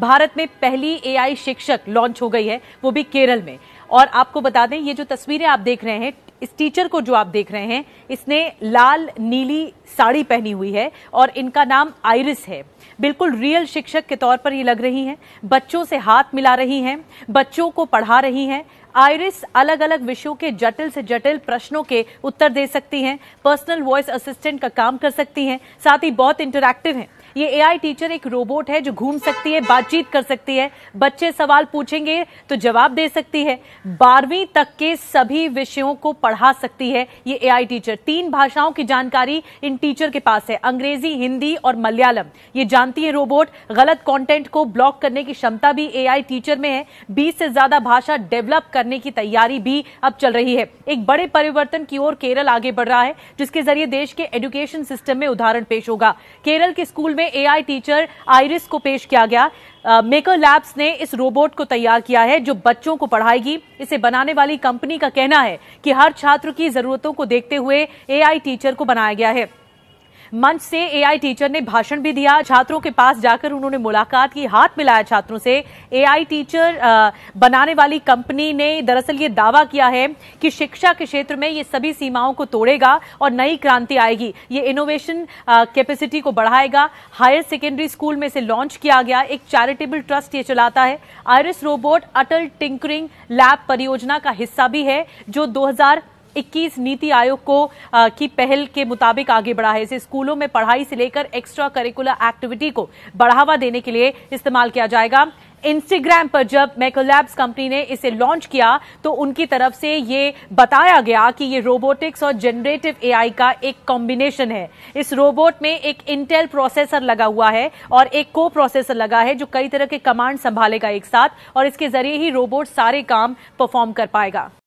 भारत में पहली एआई शिक्षक लॉन्च हो गई है वो भी केरल में और आपको बता दें ये जो तस्वीरें आप देख रहे हैं इस टीचर को जो आप देख रहे हैं इसने लाल नीली साड़ी पहनी हुई है और इनका नाम आयरिस है बिल्कुल रियल शिक्षक के तौर पर ये लग रही हैं बच्चों से हाथ मिला रही हैं बच्चों को पढ़ा रही हैं आयरिस अलग अलग विषयों के जटिल से जटिल प्रश्नों के उत्तर दे सकती हैं पर्सनल वॉइस असिस्टेंट का काम कर सकती हैं साथ ही बहुत इंटरैक्टिव हैं ये एआई टीचर एक रोबोट है जो घूम सकती है बातचीत कर सकती है बच्चे सवाल पूछेंगे तो जवाब दे सकती है बारहवीं तक के सभी विषयों को पढ़ा सकती है ये एआई टीचर तीन भाषाओं की जानकारी इन टीचर के पास है अंग्रेजी हिंदी और मलयालम ये जानती है रोबोट गलत कॉन्टेंट को ब्लॉक करने की क्षमता भी ए टीचर में है बीस से ज्यादा भाषा डेवलप करने की तैयारी भी अब चल रही है एक बड़े परिवर्तन की ओर केरल आगे बढ़ रहा है जिसके जरिए देश के एजुकेशन सिस्टम में उदाहरण पेश होगा केरल के स्कूल में एआई टीचर आइरिस को पेश किया गया मेकर uh, लैब्स ने इस रोबोट को तैयार किया है जो बच्चों को पढ़ाएगी इसे बनाने वाली कंपनी का कहना है कि हर छात्र की जरूरतों को देखते हुए एआई टीचर को बनाया गया है मंच से एआई टीचर ने भाषण भी दिया छात्रों के पास जाकर उन्होंने मुलाकात की हाथ मिलाया छात्रों से एआई टीचर बनाने वाली कंपनी ने दरअसल ये दावा किया है कि शिक्षा के क्षेत्र में ये सभी सीमाओं को तोड़ेगा और नई क्रांति आएगी ये इनोवेशन कैपेसिटी को बढ़ाएगा हायर सेकेंडरी स्कूल में से लॉन्च किया गया एक चैरिटेबल ट्रस्ट ये चलाता है Iris robot Atal tinkering lab परियोजना का हिस्सा भी है जो दो इक्कीस नीति आयोग को आ, की पहल के मुताबिक आगे बढ़ा है इसे स्कूलों में पढ़ाई से लेकर एक्स्ट्रा करिकुलर एक्टिविटी को बढ़ावा देने के लिए इस्तेमाल किया जाएगा इंस्टाग्राम पर जब मैकोलैब्स कंपनी ने इसे लॉन्च किया तो उनकी तरफ से ये बताया गया कि ये रोबोटिक्स और जनरेटिव एआई का एक कॉम्बिनेशन है इस रोबोट में एक इंटेल प्रोसेसर लगा हुआ है और एक को प्रोसेसर लगा है जो कई तरह के कमांड संभालेगा एक साथ और इसके जरिए ही रोबोट सारे काम परफॉर्म कर पाएगा